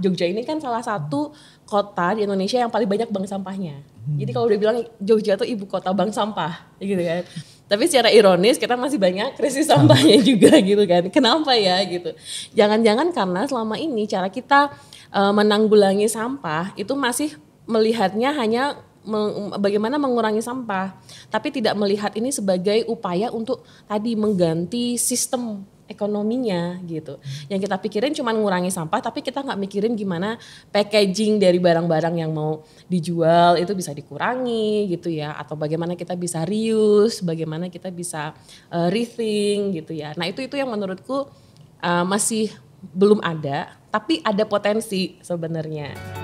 Jogja ini kan salah satu kota di Indonesia yang paling banyak bank sampahnya. Hmm. Jadi kalau udah bilang Jogja tuh ibu kota bank sampah, gitu kan. Tapi secara ironis kita masih banyak krisis sampahnya juga gitu kan. Kenapa ya gitu? Jangan-jangan karena selama ini cara kita uh, menanggulangi sampah itu masih melihatnya hanya bagaimana mengurangi sampah, tapi tidak melihat ini sebagai upaya untuk tadi mengganti sistem ekonominya gitu. Yang kita pikirin cuma ngurangi sampah tapi kita nggak mikirin gimana packaging dari barang-barang yang mau dijual itu bisa dikurangi gitu ya atau bagaimana kita bisa reuse, bagaimana kita bisa uh, rethink gitu ya. Nah, itu itu yang menurutku uh, masih belum ada tapi ada potensi sebenarnya.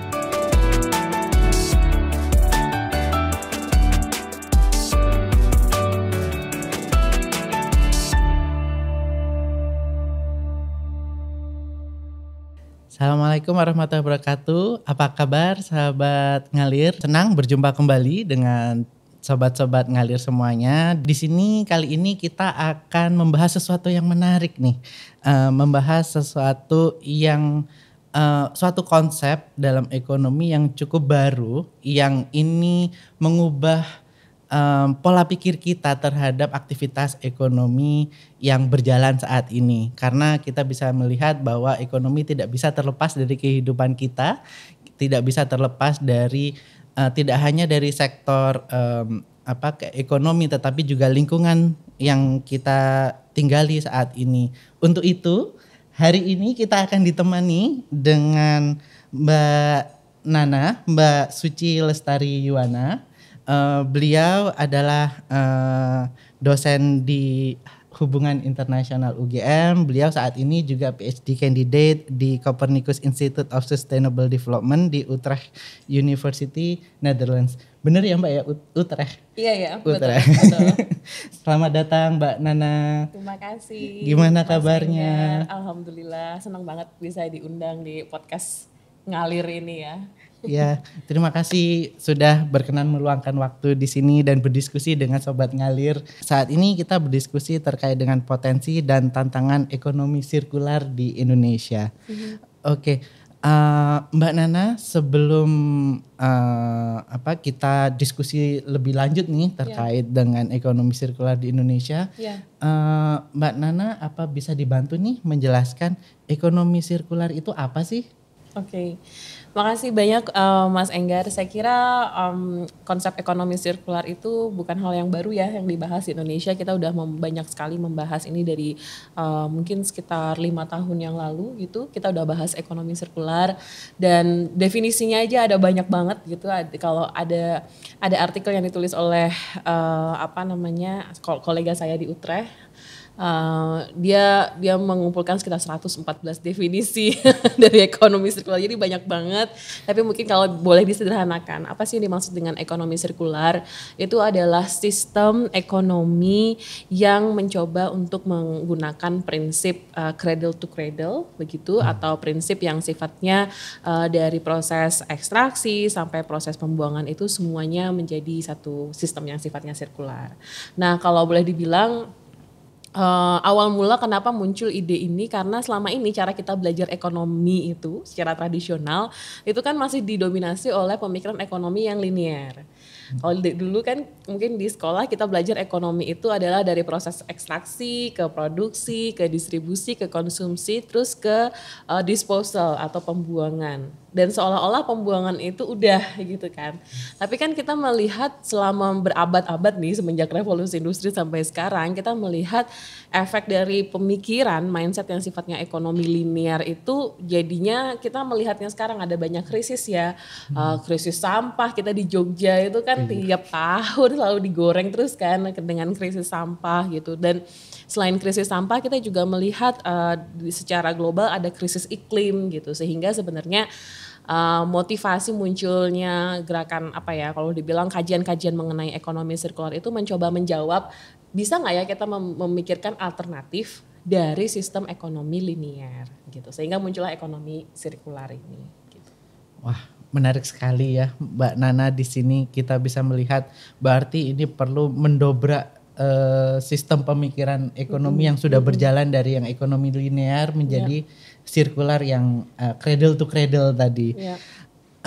Assalamualaikum warahmatullahi wabarakatuh. Apa kabar sahabat ngalir? Senang berjumpa kembali dengan sobat-sobat ngalir semuanya. Di sini kali ini kita akan membahas sesuatu yang menarik nih. Uh, membahas sesuatu yang uh, suatu konsep dalam ekonomi yang cukup baru yang ini mengubah um, pola pikir kita terhadap aktivitas ekonomi yang berjalan saat ini. Karena kita bisa melihat bahwa ekonomi tidak bisa terlepas dari kehidupan kita, tidak bisa terlepas dari uh, tidak hanya dari sektor um, apa ke ekonomi tetapi juga lingkungan yang kita tinggali saat ini. Untuk itu, hari ini kita akan ditemani dengan Mbak Nana, Mbak Suci Lestari Yuwana Eh, beliau adalah uh, dosen di hubungan internasional UGM. Beliau saat ini juga PhD candidate di Copernicus Institute of Sustainable Development di Utrecht University, Netherlands. Benar ya Mbak ya Utrecht? Iya ya. Utrecht. Selamat datang Mbak Nana. Terima kasih. Gimana kabarnya? Alhamdulillah, senang banget bisa diundang di podcast ngalir ini ya. Ya, terima kasih sudah berkenan meluangkan waktu di sini dan berdiskusi dengan sobat ngalir. Saat ini kita berdiskusi terkait dengan potensi dan tantangan ekonomi sirkular di Indonesia. Mm-hmm. Oke, okay. uh, eh, Mbak Nana, sebelum uh, apa kita diskusi lebih lanjut nih terkait yeah. dengan ekonomi sirkular di Indonesia, yeah. Iya. uh, Mbak Nana, apa bisa dibantu nih menjelaskan ekonomi sirkular itu apa sih? Oke. Okay. Makasih banyak uh, Mas Enggar. Saya kira um, konsep ekonomi sirkular itu bukan hal yang baru ya yang dibahas di Indonesia. Kita udah banyak sekali membahas ini dari uh, mungkin sekitar lima tahun yang lalu gitu. Kita udah bahas ekonomi sirkular dan definisinya aja ada banyak banget gitu. Ad, kalau ada ada artikel yang ditulis oleh uh, apa namanya kolega saya di Utrecht Uh, dia dia mengumpulkan sekitar 114 definisi dari ekonomi sirkular. Jadi banyak banget. Tapi mungkin kalau boleh disederhanakan, apa sih yang dimaksud dengan ekonomi sirkular? Itu adalah sistem ekonomi yang mencoba untuk menggunakan prinsip uh, cradle to cradle begitu hmm. atau prinsip yang sifatnya uh, dari proses ekstraksi sampai proses pembuangan itu semuanya menjadi satu sistem yang sifatnya sirkular. Nah, kalau boleh dibilang uh, awal mula kenapa muncul ide ini karena selama ini cara kita belajar ekonomi itu secara tradisional itu kan masih didominasi oleh pemikiran ekonomi yang linier. Kalau dulu kan mungkin di sekolah kita belajar ekonomi itu adalah dari proses ekstraksi ke produksi, ke distribusi, ke konsumsi, terus ke uh, disposal atau pembuangan dan seolah-olah pembuangan itu udah gitu kan. Tapi kan kita melihat selama berabad-abad nih semenjak revolusi industri sampai sekarang kita melihat efek dari pemikiran mindset yang sifatnya ekonomi linear itu jadinya kita melihatnya sekarang ada banyak krisis ya. Hmm. Uh, krisis sampah kita di Jogja itu kan hmm. tiap tahun selalu digoreng terus kan dengan krisis sampah gitu dan selain krisis sampah kita juga melihat uh, secara global ada krisis iklim gitu sehingga sebenarnya Eh, motivasi munculnya gerakan apa ya kalau dibilang kajian-kajian mengenai ekonomi sirkular itu mencoba menjawab bisa nggak ya kita memikirkan alternatif dari sistem ekonomi linier gitu sehingga muncullah ekonomi sirkular ini gitu. Wah, menarik sekali ya Mbak Nana di sini kita bisa melihat berarti ini perlu mendobrak uh, sistem pemikiran ekonomi mm -hmm. yang sudah mm-hmm. berjalan dari yang ekonomi linear menjadi yeah sirkular yang uh, cradle to cradle tadi. Yeah. Ya.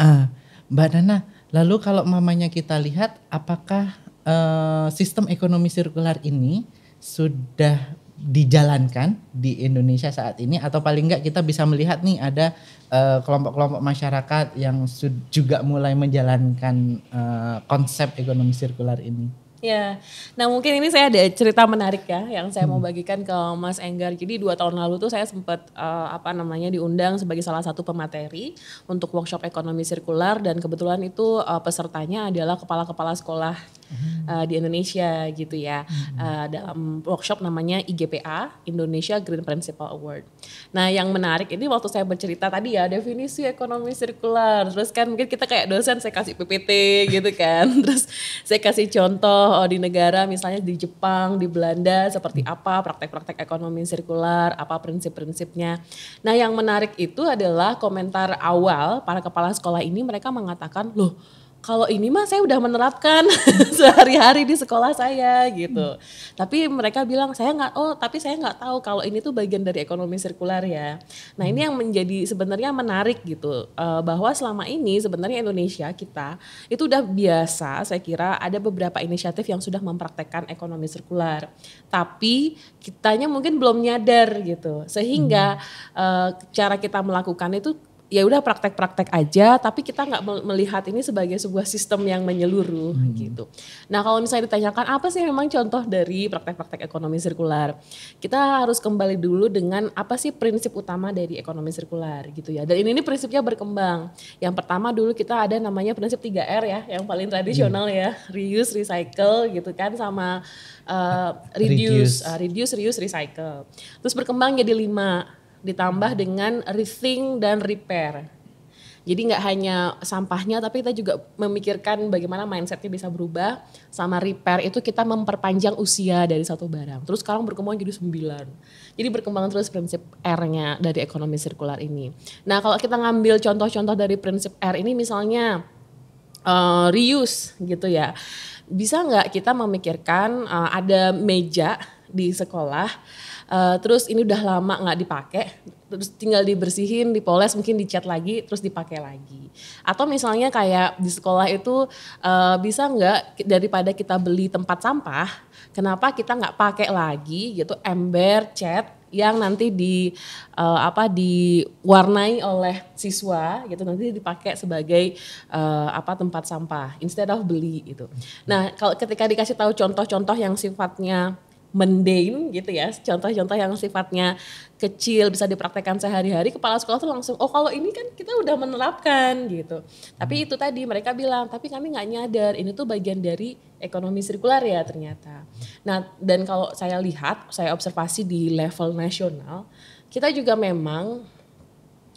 Uh, Mbak Nana, lalu kalau mamanya kita lihat, apakah uh, sistem ekonomi sirkular ini sudah dijalankan di Indonesia saat ini atau paling enggak kita bisa melihat nih ada eh, kelompok-kelompok uh, masyarakat yang juga mulai menjalankan uh, konsep ekonomi sirkular ini. Ya, nah mungkin ini saya ada cerita menarik ya yang saya mau hmm. bagikan ke Mas Enggar. Jadi dua tahun lalu tuh saya sempat uh, eh, apa namanya diundang sebagai salah satu pemateri untuk workshop ekonomi sirkular dan kebetulan itu uh, pesertanya adalah kepala-kepala sekolah hmm. uh, di Indonesia gitu ya hmm. uh, dalam workshop namanya IGPA Indonesia Green Principle Award. Nah yang menarik ini waktu saya bercerita tadi ya definisi ekonomi sirkular terus kan mungkin kita kayak dosen saya kasih PPT gitu kan terus saya kasih contoh oh, di negara misalnya di Jepang di Belanda seperti apa praktek-praktek ekonomi sirkular apa prinsip-prinsipnya. Nah yang menarik itu adalah komentar awal para kepala sekolah ini mereka mengatakan loh kalau ini mah saya udah menerapkan sehari-hari di sekolah saya gitu. Hmm. Tapi mereka bilang saya nggak oh tapi saya nggak tahu kalau ini tuh bagian dari ekonomi sirkular ya. Nah ini hmm. yang menjadi sebenarnya menarik gitu uh, bahwa selama ini sebenarnya Indonesia kita itu udah biasa saya kira ada beberapa inisiatif yang sudah mempraktekkan ekonomi sirkular. Tapi kitanya mungkin belum nyadar gitu sehingga hmm. uh, cara kita melakukan itu ya udah praktek-praktek aja tapi kita nggak melihat ini sebagai sebuah sistem yang menyeluruh hmm. gitu. Nah kalau misalnya ditanyakan apa sih memang contoh dari praktek-praktek ekonomi sirkular, kita harus kembali dulu dengan apa sih prinsip utama dari ekonomi sirkular gitu ya. Dan ini, ini prinsipnya berkembang. Yang pertama dulu kita ada namanya prinsip 3R ya, yang paling hmm. tradisional hmm. ya, reuse, recycle gitu kan sama uh, reduce, reduce. Uh, reduce, reuse, recycle. Terus berkembang jadi lima ditambah dengan rethink dan repair. Jadi nggak hanya sampahnya, tapi kita juga memikirkan bagaimana mindsetnya bisa berubah. Sama repair itu kita memperpanjang usia dari satu barang. Terus sekarang berkembang jadi sembilan. Jadi berkembang terus prinsip R-nya dari ekonomi sirkular ini. Nah kalau kita ngambil contoh-contoh dari prinsip R ini misalnya uh, reuse gitu ya. Bisa nggak kita memikirkan uh, ada meja di sekolah Eh, terus ini udah lama nggak dipakai, terus tinggal dibersihin, dipoles, mungkin dicat lagi, terus dipakai lagi. Atau misalnya kayak di sekolah itu uh, bisa nggak daripada kita beli tempat sampah, kenapa kita nggak pakai lagi gitu ember, cat yang nanti di uh, apa diwarnai oleh siswa gitu nanti dipakai sebagai uh, apa tempat sampah instead of beli itu. Nah, kalau ketika dikasih tahu contoh-contoh yang sifatnya mundane gitu ya contoh-contoh yang sifatnya kecil bisa dipraktekkan sehari-hari kepala sekolah tuh langsung oh kalau ini kan kita udah menerapkan gitu hmm. tapi itu tadi mereka bilang tapi kami nggak nyadar ini tuh bagian dari ekonomi sirkular ya ternyata nah dan kalau saya lihat saya observasi di level nasional kita juga memang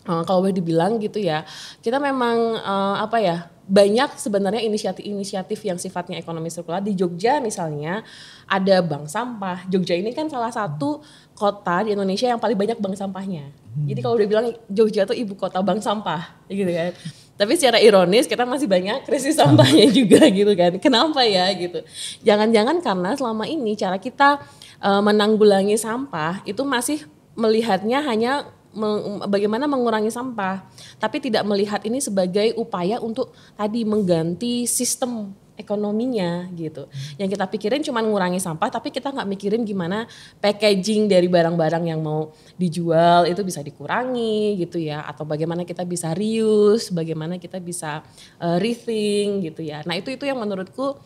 eh, kalau boleh dibilang gitu ya kita memang eh, apa ya banyak sebenarnya inisiatif-inisiatif yang sifatnya ekonomi sirkular di Jogja misalnya ada bank sampah. Jogja ini kan salah satu kota di Indonesia yang paling banyak bank sampahnya. Hmm. Jadi kalau udah bilang Jogja tuh ibu kota bank sampah gitu kan. Tapi secara ironis kita masih banyak krisis sampahnya juga gitu kan. Kenapa ya gitu. Jangan-jangan karena selama ini cara kita uh, menanggulangi sampah itu masih melihatnya hanya bagaimana mengurangi sampah, tapi tidak melihat ini sebagai upaya untuk tadi mengganti sistem ekonominya gitu. Yang kita pikirin cuma mengurangi sampah, tapi kita nggak mikirin gimana packaging dari barang-barang yang mau dijual itu bisa dikurangi gitu ya, atau bagaimana kita bisa reuse, bagaimana kita bisa uh, rethink gitu ya. Nah itu itu yang menurutku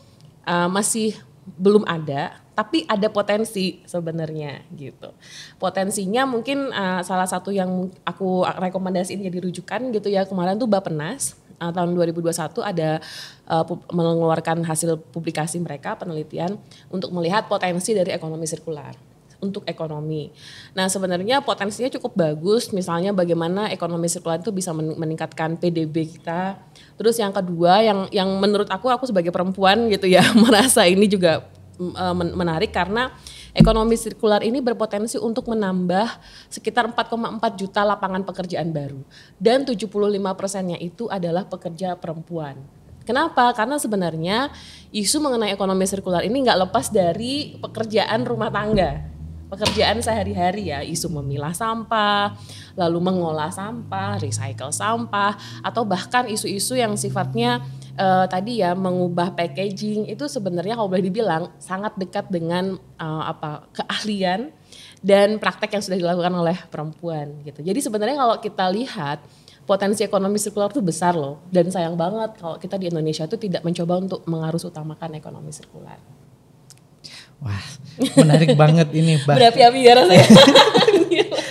uh, masih belum ada tapi ada potensi sebenarnya gitu. Potensinya mungkin uh, salah satu yang aku rekomendasiin jadi rujukan gitu ya kemarin tuh Bapenas uh, tahun 2021 ada uh, mengeluarkan hasil publikasi mereka penelitian untuk melihat potensi dari ekonomi sirkular untuk ekonomi. Nah sebenarnya potensinya cukup bagus, misalnya bagaimana ekonomi sirkular itu bisa meningkatkan PDB kita. Terus yang kedua, yang yang menurut aku aku sebagai perempuan gitu ya merasa ini juga Eh, menarik karena ekonomi sirkular ini berpotensi untuk menambah sekitar 4,4 juta lapangan pekerjaan baru dan 75 persennya itu adalah pekerja perempuan. Kenapa? Karena sebenarnya isu mengenai ekonomi sirkular ini nggak lepas dari pekerjaan rumah tangga pekerjaan sehari-hari ya, isu memilah sampah, lalu mengolah sampah, recycle sampah, atau bahkan isu-isu yang sifatnya uh, tadi ya mengubah packaging itu sebenarnya kalau boleh dibilang sangat dekat dengan uh, apa keahlian dan praktek yang sudah dilakukan oleh perempuan gitu. Jadi sebenarnya kalau kita lihat potensi ekonomi sirkular itu besar loh dan sayang banget kalau kita di Indonesia itu tidak mencoba untuk mengarus utamakan ekonomi sirkular. Wah, menarik banget ini, Mbak. Berapi-api ya rasanya.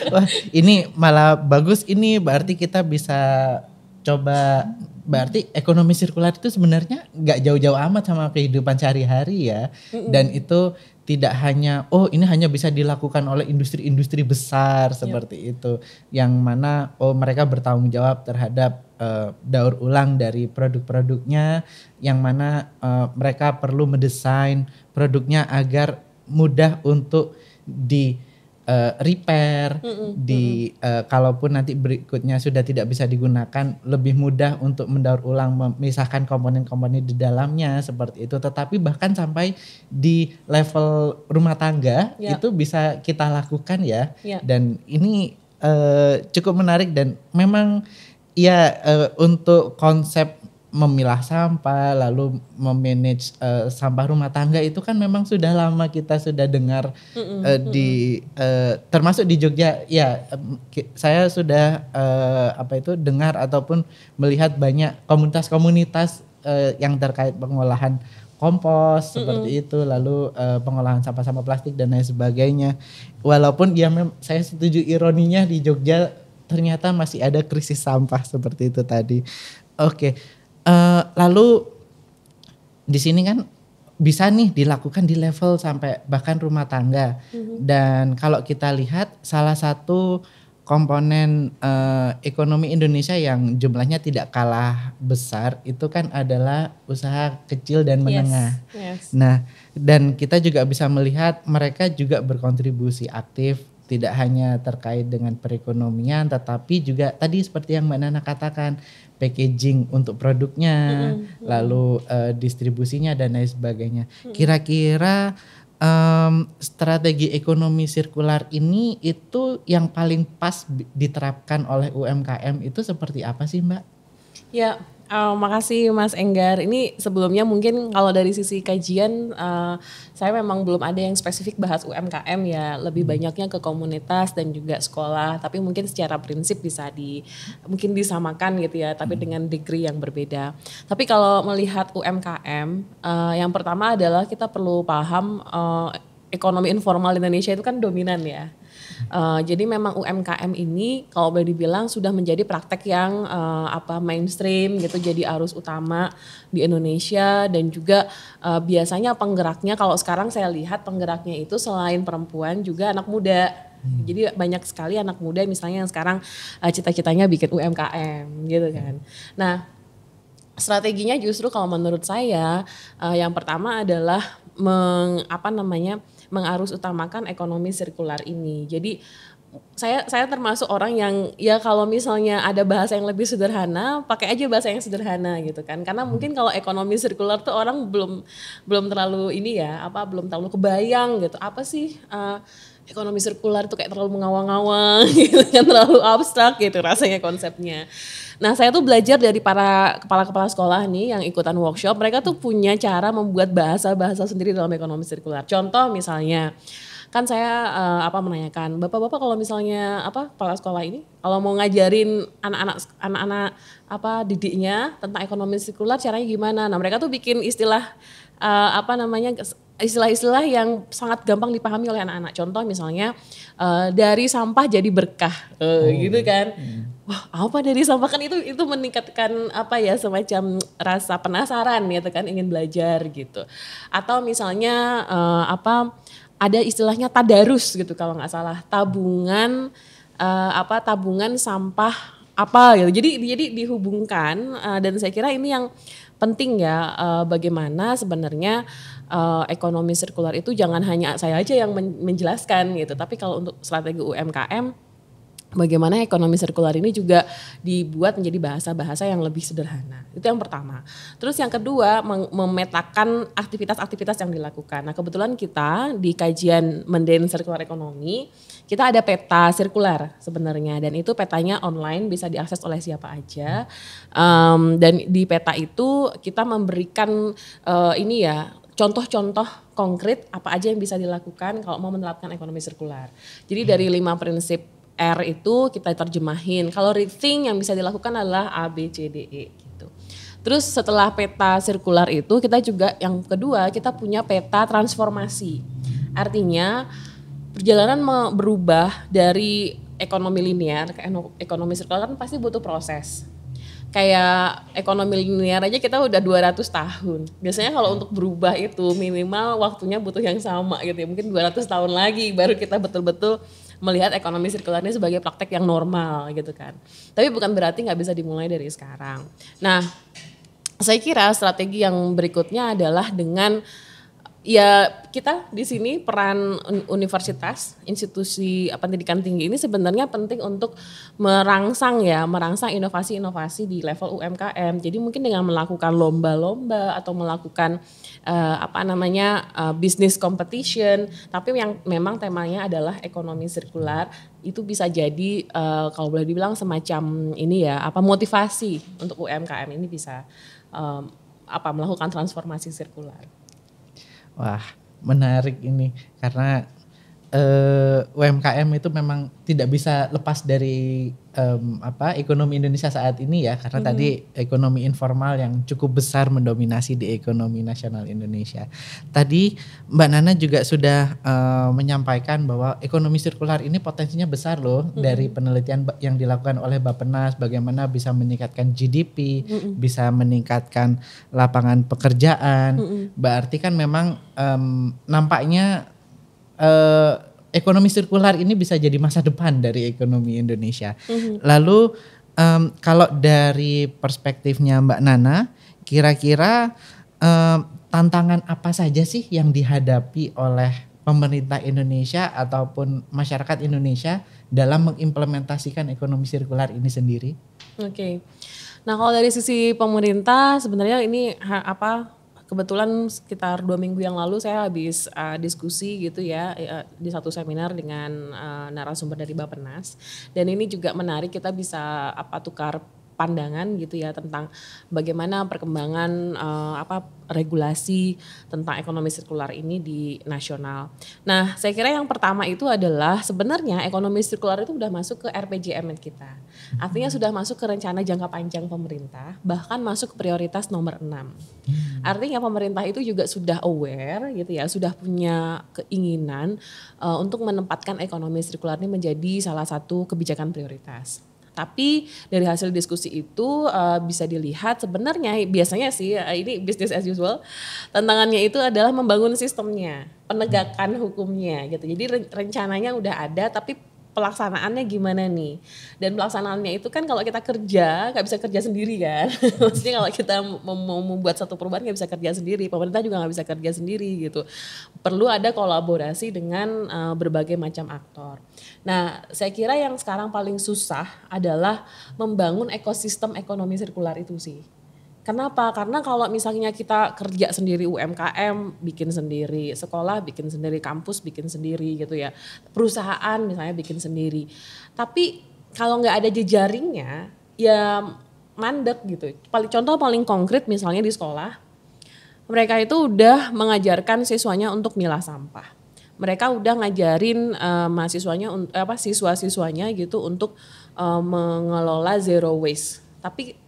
Wah, ini malah bagus ini berarti kita bisa coba berarti ekonomi sirkular itu sebenarnya nggak jauh-jauh amat sama kehidupan sehari-hari ya. Dan itu tidak hanya oh ini hanya bisa dilakukan oleh industri-industri besar seperti yep. itu yang mana oh mereka bertanggung jawab terhadap uh, daur ulang dari produk-produknya yang mana uh, mereka perlu mendesain produknya agar mudah untuk di uh, repair, mm -mm, di Uh, kalaupun nanti berikutnya sudah tidak bisa digunakan, lebih mudah untuk mendaur ulang, memisahkan komponen-komponen di dalamnya seperti itu. Tetapi bahkan sampai di level rumah tangga yeah. itu bisa kita lakukan ya. Yeah. Dan ini uh, cukup menarik dan memang ya uh, untuk konsep memilah sampah, lalu memanage uh, sampah rumah tangga itu kan memang sudah lama kita sudah dengar mm hmm uh, di uh, termasuk di Jogja ya um, saya sudah uh, apa itu dengar ataupun melihat banyak komunitas-komunitas uh, yang terkait pengolahan kompos mm seperti itu, lalu uh, pengolahan sampah-sampah plastik dan lain sebagainya. Walaupun ya mem saya setuju ironinya di Jogja ternyata masih ada krisis sampah seperti itu tadi. Oke, okay. Eh, lalu di sini kan bisa nih dilakukan di level sampai bahkan rumah tangga. Mm-hmm. Dan kalau kita lihat salah satu komponen uh, ekonomi Indonesia yang jumlahnya tidak kalah besar itu kan adalah usaha kecil dan menengah. Yes, yes. Nah, dan kita juga bisa melihat mereka juga berkontribusi aktif tidak hanya terkait dengan perekonomian tetapi juga tadi seperti yang Mbak Nana katakan packaging untuk produknya, mm-hmm. lalu uh, distribusinya dan lain sebagainya. Mm-hmm. Kira-kira um, strategi ekonomi sirkular ini itu yang paling pas diterapkan oleh UMKM itu seperti apa sih, Mbak? Ya, Oh, makasih Mas Enggar. Ini sebelumnya mungkin kalau dari sisi kajian uh, saya memang belum ada yang spesifik bahas UMKM ya, lebih hmm. banyaknya ke komunitas dan juga sekolah, tapi mungkin secara prinsip bisa di mungkin disamakan gitu ya, tapi hmm. dengan degree yang berbeda. Tapi kalau melihat UMKM, uh, eh, yang pertama adalah kita perlu paham uh, ekonomi informal Indonesia itu kan dominan ya. Uh, jadi memang UMKM ini kalau boleh dibilang sudah menjadi praktek yang uh, apa mainstream gitu jadi arus utama di Indonesia dan juga uh, biasanya penggeraknya kalau sekarang saya lihat penggeraknya itu selain perempuan juga anak muda. Hmm. Jadi banyak sekali anak muda misalnya yang sekarang uh, cita-citanya bikin UMKM gitu kan. Nah, strateginya justru kalau menurut saya uh, yang pertama adalah meng, namanya? mengarus utamakan ekonomi sirkular ini. Jadi saya saya termasuk orang yang ya kalau misalnya ada bahasa yang lebih sederhana pakai aja bahasa yang sederhana gitu kan karena hmm. mungkin kalau ekonomi sirkular tuh orang belum belum terlalu ini ya apa belum terlalu kebayang gitu apa sih uh, ekonomi sirkular tuh kayak terlalu mengawang-awang gitu kan terlalu abstrak gitu rasanya konsepnya Nah, saya tuh belajar dari para kepala-kepala sekolah nih yang ikutan workshop, mereka tuh punya cara membuat bahasa-bahasa sendiri dalam ekonomi sirkular. Contoh misalnya, kan saya uh, apa menanyakan, Bapak-bapak kalau misalnya apa kepala sekolah ini kalau mau ngajarin anak-anak anak-anak apa didiknya tentang ekonomi sirkular caranya gimana? Nah, mereka tuh bikin istilah uh, apa namanya istilah-istilah yang sangat gampang dipahami oleh anak-anak. Contoh misalnya uh, dari sampah jadi berkah, uh, oh. gitu kan? Hmm wah apa dari sampah kan itu itu meningkatkan apa ya semacam rasa penasaran gitu kan ingin belajar gitu atau misalnya uh, apa ada istilahnya tadarus gitu kalau nggak salah tabungan uh, apa tabungan sampah apa gitu jadi jadi dihubungkan uh, dan saya kira ini yang penting ya uh, bagaimana sebenarnya uh, ekonomi sirkular itu jangan hanya saya aja yang menjelaskan gitu tapi kalau untuk strategi UMKM bagaimana ekonomi sirkular ini juga dibuat menjadi bahasa-bahasa yang lebih sederhana. Itu yang pertama. Terus yang kedua, memetakan aktivitas-aktivitas yang dilakukan. Nah, kebetulan kita di kajian Mendén Sirkular Ekonomi, kita ada peta sirkular sebenarnya dan itu petanya online bisa diakses oleh siapa aja. Um, dan di peta itu kita memberikan uh, ini ya contoh-contoh konkret apa aja yang bisa dilakukan kalau mau menerapkan ekonomi sirkular. Jadi hmm. dari lima prinsip R itu kita terjemahin. Kalau rethink yang bisa dilakukan adalah A, B, C, D, E gitu. Terus setelah peta sirkular itu kita juga yang kedua kita punya peta transformasi. Artinya perjalanan berubah dari ekonomi linear ke ekonomi sirkular kan pasti butuh proses. Kayak ekonomi linear aja kita udah 200 tahun. Biasanya kalau untuk berubah itu minimal waktunya butuh yang sama gitu ya. Mungkin 200 tahun lagi baru kita betul-betul melihat ekonomi sirkular ini sebagai praktek yang normal gitu kan. Tapi bukan berarti nggak bisa dimulai dari sekarang. Nah, saya kira strategi yang berikutnya adalah dengan ya kita di sini peran universitas, institusi pendidikan tinggi ini sebenarnya penting untuk merangsang ya, merangsang inovasi-inovasi di level UMKM. Jadi mungkin dengan melakukan lomba-lomba atau melakukan uh, apa namanya uh, eh, bisnis competition, tapi yang memang temanya adalah ekonomi sirkular itu bisa jadi uh, kalau boleh dibilang semacam ini ya apa motivasi untuk UMKM ini bisa um, apa melakukan transformasi sirkular. Wah, menarik ini karena uh, eh, UMKM itu memang tidak bisa lepas dari um, apa ekonomi Indonesia saat ini ya karena hmm. tadi ekonomi informal yang cukup besar mendominasi di ekonomi nasional Indonesia. Tadi Mbak Nana juga sudah uh, menyampaikan bahwa ekonomi sirkular ini potensinya besar loh hmm. dari penelitian yang dilakukan oleh Bappenas bagaimana bisa meningkatkan GDP, hmm. bisa meningkatkan lapangan pekerjaan. Hmm. Berarti kan memang um, nampaknya Eh, ekonomi sirkular ini bisa jadi masa depan dari ekonomi Indonesia. Mm-hmm. Lalu um, kalau dari perspektifnya Mbak Nana, kira-kira um, tantangan apa saja sih yang dihadapi oleh pemerintah Indonesia ataupun masyarakat Indonesia dalam mengimplementasikan ekonomi sirkular ini sendiri? Oke. Okay. Nah, kalau dari sisi pemerintah sebenarnya ini apa kebetulan sekitar dua minggu yang lalu saya habis uh, diskusi gitu ya uh, di satu seminar dengan uh, narasumber dari Bapenas dan ini juga menarik kita bisa apa tukar pandangan gitu ya tentang bagaimana perkembangan uh, apa regulasi tentang ekonomi sirkular ini di nasional. Nah, saya kira yang pertama itu adalah sebenarnya ekonomi sirkular itu sudah masuk ke RPJM kita. Artinya sudah masuk ke rencana jangka panjang pemerintah, bahkan masuk ke prioritas nomor 6. Hmm. Artinya pemerintah itu juga sudah aware gitu ya, sudah punya keinginan uh, untuk menempatkan ekonomi sirkular ini menjadi salah satu kebijakan prioritas. Tapi dari hasil diskusi itu uh, bisa dilihat sebenarnya biasanya sih uh, ini business as usual. Tantangannya itu adalah membangun sistemnya, penegakan hukumnya gitu. Jadi rencananya udah ada tapi pelaksanaannya gimana nih dan pelaksanaannya itu kan kalau kita kerja nggak bisa kerja sendiri kan maksudnya kalau kita mau membuat satu perubahan nggak bisa kerja sendiri pemerintah juga nggak bisa kerja sendiri gitu perlu ada kolaborasi dengan uh, berbagai macam aktor nah saya kira yang sekarang paling susah adalah membangun ekosistem ekonomi sirkular itu sih Kenapa? Karena kalau misalnya kita kerja sendiri UMKM bikin sendiri, sekolah bikin sendiri, kampus bikin sendiri gitu ya. Perusahaan misalnya bikin sendiri. Tapi kalau nggak ada jejaringnya ya mandek gitu. Paling contoh paling konkret misalnya di sekolah mereka itu udah mengajarkan siswanya untuk milah sampah. Mereka udah ngajarin uh, mahasiswanya apa siswa-siswanya gitu untuk uh, mengelola zero waste. Tapi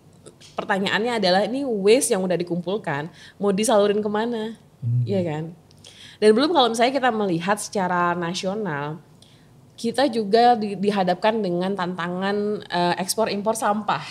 pertanyaannya adalah ini waste yang udah dikumpulkan mau disalurin kemana, hmm. ya kan? Dan belum kalau misalnya kita melihat secara nasional, kita juga di, dihadapkan dengan tantangan uh, eh, ekspor impor sampah,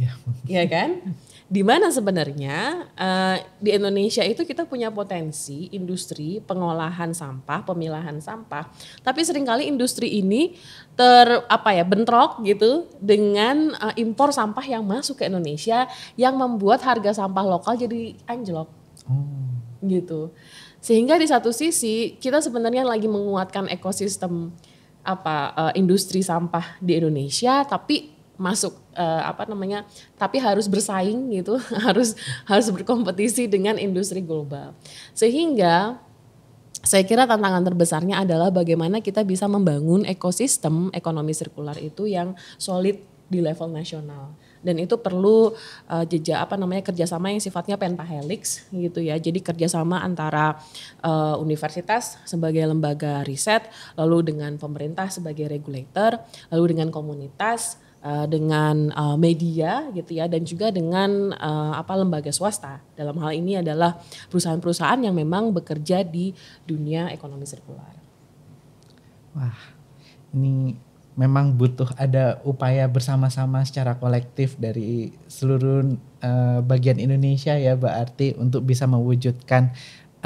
ya, ya kan? di mana sebenarnya uh, di Indonesia itu kita punya potensi industri pengolahan sampah, pemilahan sampah, tapi seringkali industri ini ter apa ya bentrok gitu dengan uh, impor sampah yang masuk ke Indonesia yang membuat harga sampah lokal jadi anjlok. Hmm. Gitu. Sehingga di satu sisi kita sebenarnya lagi menguatkan ekosistem apa uh, industri sampah di Indonesia tapi masuk uh, apa namanya tapi harus bersaing gitu harus harus berkompetisi dengan industri global sehingga saya kira tantangan terbesarnya adalah bagaimana kita bisa membangun ekosistem ekonomi sirkular itu yang solid di level nasional dan itu perlu uh, jejak apa namanya kerjasama yang sifatnya pentahelix gitu ya jadi kerjasama antara uh, universitas sebagai lembaga riset lalu dengan pemerintah sebagai regulator lalu dengan komunitas Eh, dengan uh, media gitu ya dan juga dengan uh, apa lembaga swasta. Dalam hal ini adalah perusahaan-perusahaan yang memang bekerja di dunia ekonomi sirkular. Wah, ini memang butuh ada upaya bersama-sama secara kolektif dari seluruh uh, bagian Indonesia ya Mbak untuk bisa mewujudkan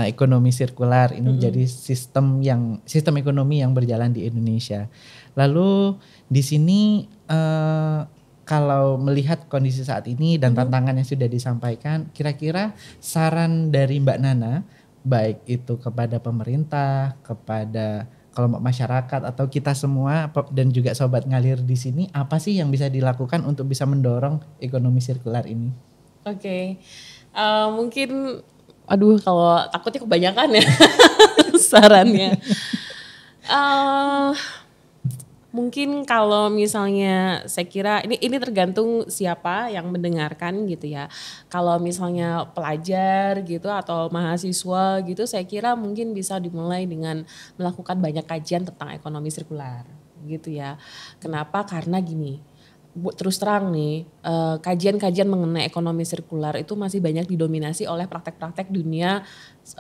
uh, ekonomi sirkular ini mm -hmm. jadi sistem yang sistem ekonomi yang berjalan di Indonesia. Lalu di sini Eh, kalau melihat kondisi saat ini dan hmm. tantangan yang sudah disampaikan, kira-kira saran dari Mbak Nana baik itu kepada pemerintah, kepada kelompok masyarakat atau kita semua dan juga sobat ngalir di sini apa sih yang bisa dilakukan untuk bisa mendorong ekonomi sirkular ini? Oke, okay. uh, eh, mungkin aduh kalau takutnya kebanyakan ya sarannya. uh, mungkin kalau misalnya saya kira ini ini tergantung siapa yang mendengarkan gitu ya. Kalau misalnya pelajar gitu atau mahasiswa gitu saya kira mungkin bisa dimulai dengan melakukan banyak kajian tentang ekonomi sirkular gitu ya. Kenapa? Karena gini, terus terang nih eh, kajian-kajian mengenai ekonomi sirkular itu masih banyak didominasi oleh praktek-praktek dunia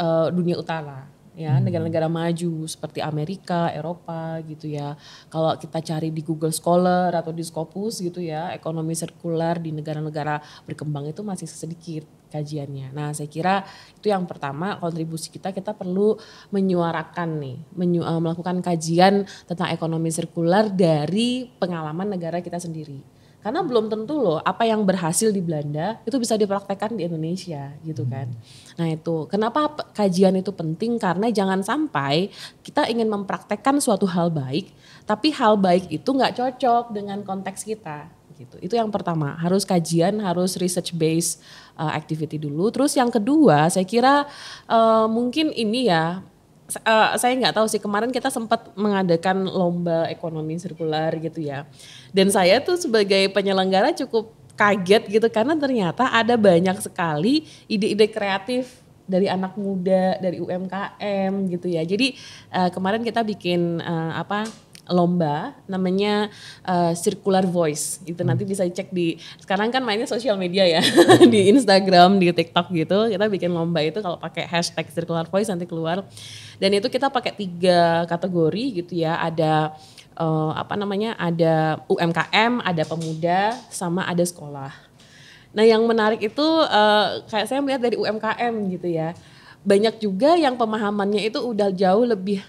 eh, dunia utara ya hmm. negara-negara hmm. maju seperti Amerika, Eropa gitu ya. Kalau kita cari di Google Scholar atau di Scopus gitu ya, ekonomi sirkular di negara-negara berkembang itu masih sedikit kajiannya. Nah, saya kira itu yang pertama kontribusi kita kita perlu menyuarakan nih, menyu, eh, melakukan kajian tentang ekonomi sirkular dari pengalaman negara kita sendiri karena belum tentu loh apa yang berhasil di Belanda itu bisa dipraktekkan di Indonesia gitu hmm. kan. Nah itu kenapa kajian itu penting karena jangan sampai kita ingin mempraktekkan suatu hal baik tapi hal baik itu nggak cocok dengan konteks kita gitu. Itu yang pertama, harus kajian, harus research based eh, activity dulu. Terus yang kedua, saya kira uh, mungkin ini ya uh, saya nggak tahu sih kemarin kita sempat mengadakan lomba ekonomi sirkular gitu ya. Dan saya tuh sebagai penyelenggara cukup kaget gitu karena ternyata ada banyak sekali ide-ide kreatif dari anak muda, dari UMKM gitu ya. Jadi uh, kemarin kita bikin uh, apa lomba namanya uh, Circular Voice. Itu hmm. nanti bisa cek di sekarang kan mainnya sosial media ya hmm. di Instagram, di TikTok gitu. Kita bikin lomba itu kalau pakai hashtag Circular Voice nanti keluar. Dan itu kita pakai tiga kategori gitu ya. Ada uh, apa namanya? Ada UMKM, ada pemuda, sama ada sekolah. Nah, yang menarik itu uh, kayak saya melihat dari UMKM gitu ya. Banyak juga yang pemahamannya itu udah jauh lebih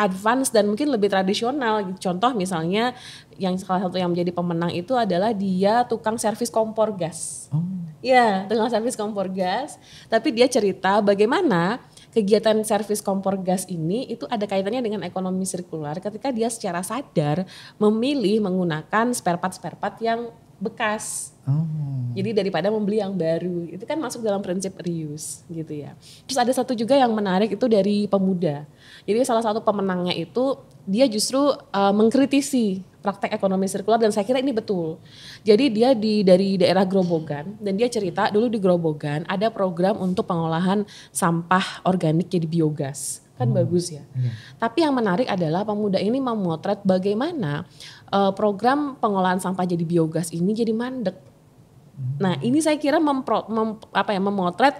advance dan mungkin lebih tradisional. Contoh misalnya yang salah satu yang menjadi pemenang itu adalah dia tukang servis kompor gas. Oh. Ya, tukang servis kompor gas. Tapi dia cerita bagaimana kegiatan servis kompor gas ini itu ada kaitannya dengan ekonomi sirkular ketika dia secara sadar memilih menggunakan spare part-spare part yang bekas. Oh. Jadi daripada membeli yang baru, itu kan masuk dalam prinsip reuse gitu ya. Terus ada satu juga yang menarik itu dari pemuda. Jadi salah satu pemenangnya itu dia justru uh, mengkritisi praktek ekonomi sirkular dan saya kira ini betul. Jadi dia di dari daerah Grobogan dan dia cerita dulu di Grobogan ada program untuk pengolahan sampah organik jadi biogas kan hmm. bagus ya. Hmm. Tapi yang menarik adalah pemuda ini memotret bagaimana uh, program pengolahan sampah jadi biogas ini jadi mandek. Hmm. Nah, ini saya kira mempro, mem, apa ya memotret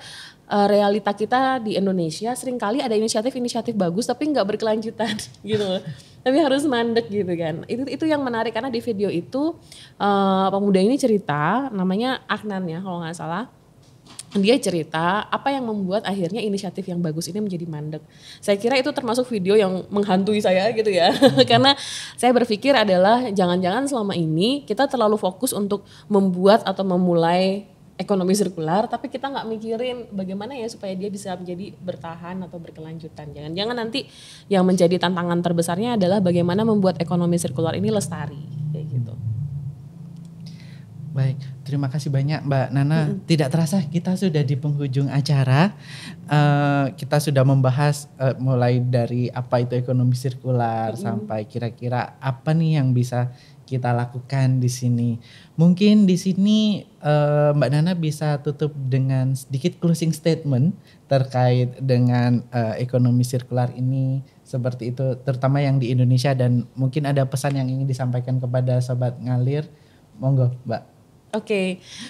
eh, realita kita di Indonesia seringkali ada inisiatif-inisiatif bagus tapi nggak berkelanjutan gitu tapi harus mandek gitu kan. Itu itu yang menarik karena di video itu uh, pemuda ini cerita namanya Aknan ya kalau nggak salah dia cerita apa yang membuat akhirnya inisiatif yang bagus ini menjadi mandek. Saya kira itu termasuk video yang menghantui saya gitu ya. Hmm. Karena saya berpikir adalah jangan-jangan selama ini kita terlalu fokus untuk membuat atau memulai ekonomi sirkular tapi kita nggak mikirin bagaimana ya supaya dia bisa menjadi bertahan atau berkelanjutan jangan-jangan nanti yang menjadi tantangan terbesarnya adalah bagaimana membuat ekonomi sirkular ini lestari kayak gitu baik Terima kasih banyak Mbak Nana. mm Tidak terasa kita sudah di penghujung acara. Uh, kita sudah membahas uh, mulai dari apa itu ekonomi sirkular mm sampai kira-kira apa nih yang bisa kita lakukan di sini. Mungkin di sini uh, Mbak Nana bisa tutup dengan sedikit closing statement terkait dengan uh, ekonomi sirkular ini seperti itu, terutama yang di Indonesia dan mungkin ada pesan yang ingin disampaikan kepada sobat ngalir. Monggo, Mbak. Oke, okay.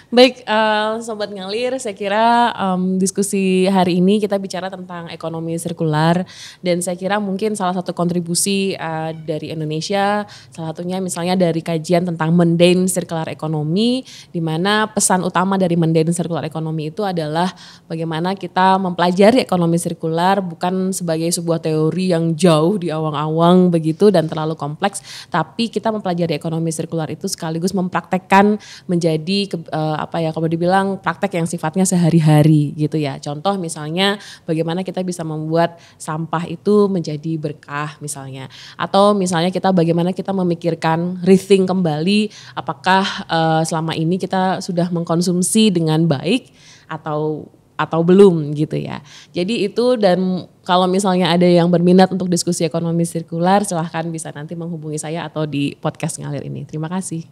baik uh, sobat ngalir, saya kira um, diskusi hari ini kita bicara tentang ekonomi sirkular dan saya kira mungkin salah satu kontribusi uh, dari Indonesia salah satunya misalnya dari kajian tentang mendain sirkular ekonomi, di mana pesan utama dari mendain sirkular ekonomi itu adalah bagaimana kita mempelajari ekonomi sirkular bukan sebagai sebuah teori yang jauh di awang-awang begitu dan terlalu kompleks, tapi kita mempelajari ekonomi sirkular itu sekaligus mempraktekkan menjadi menjadi uh, eh, apa ya kalau dibilang praktek yang sifatnya sehari-hari gitu ya. Contoh misalnya bagaimana kita bisa membuat sampah itu menjadi berkah misalnya. Atau misalnya kita bagaimana kita memikirkan rethink kembali apakah uh, selama ini kita sudah mengkonsumsi dengan baik atau atau belum gitu ya. Jadi itu dan kalau misalnya ada yang berminat untuk diskusi ekonomi sirkular silahkan bisa nanti menghubungi saya atau di podcast ngalir ini. Terima kasih.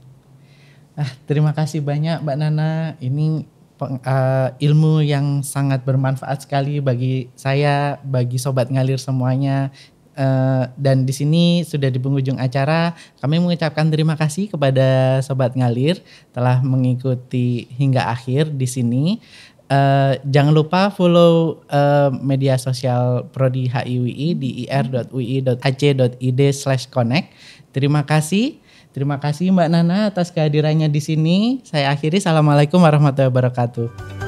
Ah, terima kasih banyak Mbak Nana. Ini uh, ilmu yang sangat bermanfaat sekali bagi saya, bagi sobat ngalir semuanya. Uh, dan di sini sudah di penghujung acara, kami mengucapkan terima kasih kepada sobat ngalir telah mengikuti hingga akhir di sini. Uh, jangan lupa follow uh, media sosial Prodi HIWI di ir.ui.ac.id/connect. Terima kasih. Terima kasih Mbak Nana atas kehadirannya di sini. Saya akhiri. Assalamualaikum warahmatullahi wabarakatuh.